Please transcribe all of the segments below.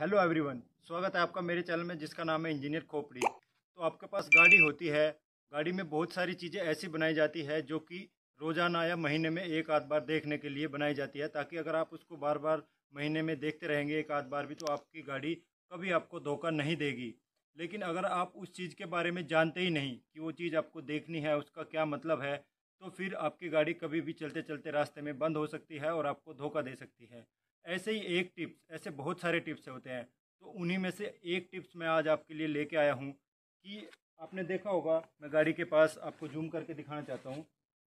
hello everyone स्वागत है आपका मेरे चैनल में जिसका नाम है इंजीनियर खोपड़ी तो आपके पास गाड़ी होती है गाड़ी में बहुत सारी चीज़ें ऐसी बनाई जाती है जो कि रोज़ाना या महीने में एक आध बार देखने के लिए बनाई जाती है ताकि अगर आप उसको बार बार महीने में देखते रहेंगे एक आध बार भी तो आपकी गाड़ी कभी आपको धोखा नहीं देगी लेकिन अगर आप उस चीज़ के बारे में जानते ही नहीं कि वो चीज़ आपको देखनी है उसका क्या मतलब है तो फिर आपकी गाड़ी कभी भी चलते चलते रास्ते में बंद हो सकती है और आपको धोखा दे सकती है ऐसे ही एक टिप्स ऐसे बहुत सारे टिप्स होते हैं तो उन्हीं में से एक टिप्स मैं आज आपके लिए लेके आया हूँ कि आपने देखा होगा मैं गाड़ी के पास आपको जूम करके दिखाना चाहता हूँ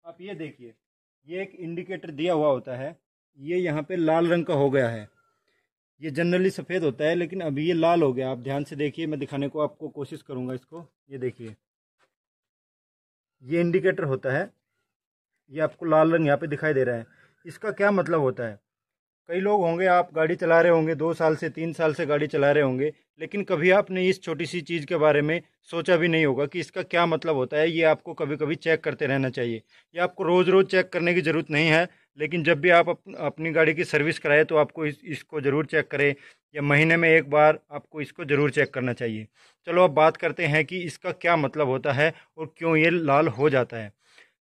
आप ये देखिए ये एक इंडिकेटर दिया हुआ होता है ये यहाँ पे लाल रंग का हो गया है ये जनरली सफ़ेद होता है लेकिन अभी ये लाल हो गया आप ध्यान से देखिए मैं दिखाने को आपको कोशिश करूँगा इसको ये देखिए ये इंडिकेटर होता है ये आपको लाल रंग यहाँ पे दिखाई दे रहा है इसका क्या मतलब होता है कई लोग होंगे आप गाड़ी चला रहे होंगे दो साल से तीन साल से गाड़ी चला रहे होंगे लेकिन कभी आपने इस छोटी सी चीज़ के बारे में सोचा भी नहीं होगा कि इसका क्या मतलब होता है ये आपको कभी कभी चेक करते रहना चाहिए ये आपको रोज़ रोज़ चेक करने की ज़रूरत नहीं है लेकिन जब भी आप अप, अपनी गाड़ी की सर्विस कराएं तो आपको इस, इसको ज़रूर चेक करें या महीने में एक बार आपको इसको ज़रूर चेक करना चाहिए चलो अब बात करते हैं कि इसका क्या मतलब होता है और क्यों ये लाल हो जाता है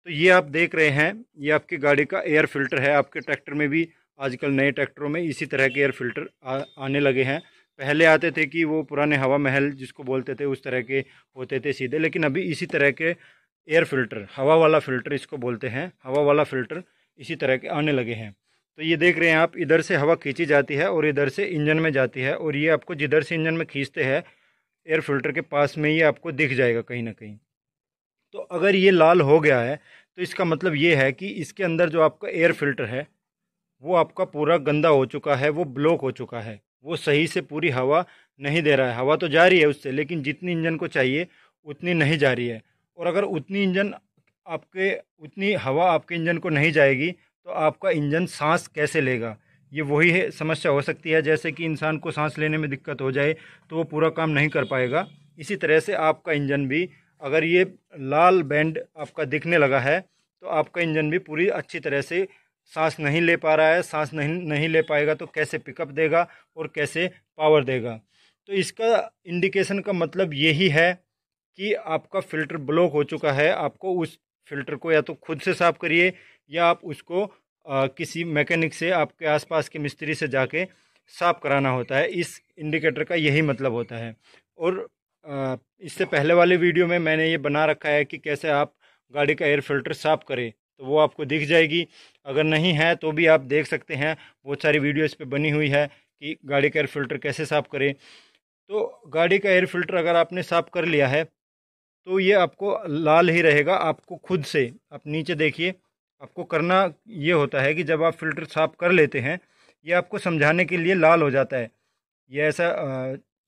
तो ये आप देख रहे हैं ये आपकी गाड़ी का एयर फिल्टर है आपके ट्रैक्टर में भी आजकल नए ट्रैक्टरों में इसी तरह के एयर फिल्टर आ, आने लगे हैं पहले आते थे कि वो पुराने हवा महल जिसको बोलते थे उस तरह के होते थे सीधे लेकिन अभी इसी तरह के एयर फिल्टर हवा वाला फिल्टर इसको बोलते हैं हवा वाला फिल्टर इसी तरह के आने लगे हैं तो ये देख रहे हैं आप इधर से हवा खींची जाती है और इधर से इंजन में जाती है और ये आपको जिधर से इंजन में खींचते हैं एयर फिल्टर के पास में ये आपको दिख जाएगा कहीं ना कहीं तो अगर ये लाल हो गया है तो इसका मतलब ये है कि इसके अंदर जो आपका एयर फिल्टर है वो आपका पूरा गंदा हो चुका है वो ब्लॉक हो चुका है वो सही से पूरी हवा नहीं दे रहा है हवा तो जा रही है उससे लेकिन जितनी इंजन को चाहिए उतनी नहीं जा रही है और अगर उतनी इंजन आपके उतनी हवा आपके इंजन को नहीं जाएगी तो आपका इंजन सांस कैसे लेगा ये वही है समस्या हो सकती है जैसे कि इंसान को सांस लेने में दिक्कत हो जाए तो वो पूरा काम नहीं कर पाएगा इसी तरह से आपका इंजन भी अगर ये लाल बैंड आपका दिखने लगा है तो आपका इंजन भी पूरी अच्छी तरह से सांस नहीं ले पा रहा है सांस नहीं नहीं ले पाएगा तो कैसे पिकअप देगा और कैसे पावर देगा तो इसका इंडिकेशन का मतलब यही है कि आपका फ़िल्टर ब्लॉक हो चुका है आपको उस फिल्टर को या तो खुद से साफ़ करिए या आप उसको आ, किसी मैकेनिक से आपके आसपास के मिस्त्री से जाके साफ़ कराना होता है इस इंडिकेटर का यही मतलब होता है और इससे पहले वाले वीडियो में मैंने ये बना रखा है कि कैसे आप गाड़ी का एयर फिल्टर साफ़ करें तो वो आपको दिख जाएगी अगर नहीं है तो भी आप देख सकते हैं बहुत सारी वीडियो इस पर बनी हुई है कि गाड़ी का एयर फिल्टर कैसे साफ़ करें तो गाड़ी का एयर फिल्टर अगर आपने साफ़ कर लिया है तो ये आपको लाल ही रहेगा आपको खुद से आप नीचे देखिए आपको करना ये होता है कि जब आप फिल्टर साफ़ कर लेते हैं ये आपको समझाने के लिए लाल हो जाता है ये ऐसा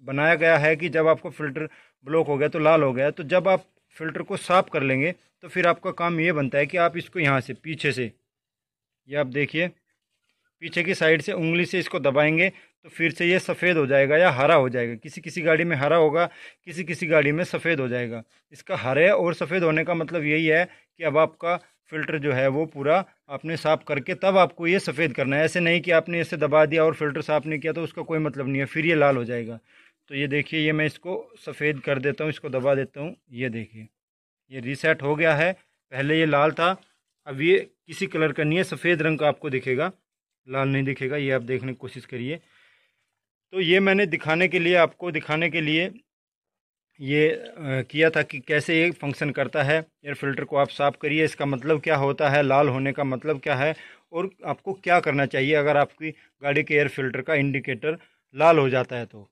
बनाया गया है कि जब आपको फ़िल्टर ब्लॉक हो गया तो लाल हो गया तो जब आप फ़िल्टर को साफ़ कर लेंगे तो फिर आपका काम ये बनता है कि आप इसको यहाँ से पीछे से ये आप देखिए पीछे की साइड से उंगली से इसको दबाएंगे तो फिर से ये सफ़ेद हो जाएगा या हरा हो जाएगा किसी किसी गाड़ी में हरा होगा किसी किसी गाड़ी में सफ़ेद हो जाएगा इसका हरे और सफ़ेद होने का मतलब यही है कि अब आपका फ़िल्टर जो है वो पूरा आपने साफ़ करके तब आपको ये सफ़ेद करना है ऐसे नहीं कि आपने इसे दबा दिया और फिल्टर साफ़ नहीं किया तो उसका कोई मतलब नहीं है फिर ये लाल हो जाएगा तो ये देखिए ये मैं इसको सफ़ेद कर देता हूँ इसको दबा देता हूँ ये देखिए ये रीसेट हो गया है पहले ये लाल था अब ये किसी कलर का नहीं है सफ़ेद रंग का आपको दिखेगा लाल नहीं दिखेगा ये आप देखने की कोशिश करिए तो ये मैंने दिखाने के लिए आपको दिखाने के लिए ये किया था कि कैसे ये फंक्शन करता है एयर फिल्टर को आप साफ़ करिए इसका मतलब क्या होता है लाल होने का मतलब क्या है और आपको क्या करना चाहिए अगर आपकी गाड़ी के एयर फिल्टर का इंडिकेटर लाल हो जाता है तो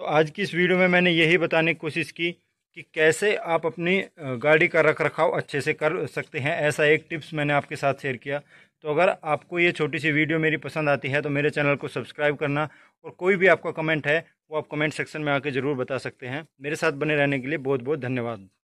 तो आज की इस वीडियो में मैंने यही बताने की कोशिश की कि कैसे आप अपनी गाड़ी का रख रखाव अच्छे से कर सकते हैं ऐसा एक टिप्स मैंने आपके साथ शेयर किया तो अगर आपको ये छोटी सी वीडियो मेरी पसंद आती है तो मेरे चैनल को सब्सक्राइब करना और कोई भी आपका कमेंट है वो आप कमेंट सेक्शन में आके ज़रूर बता सकते हैं मेरे साथ बने रहने के लिए बहुत बहुत धन्यवाद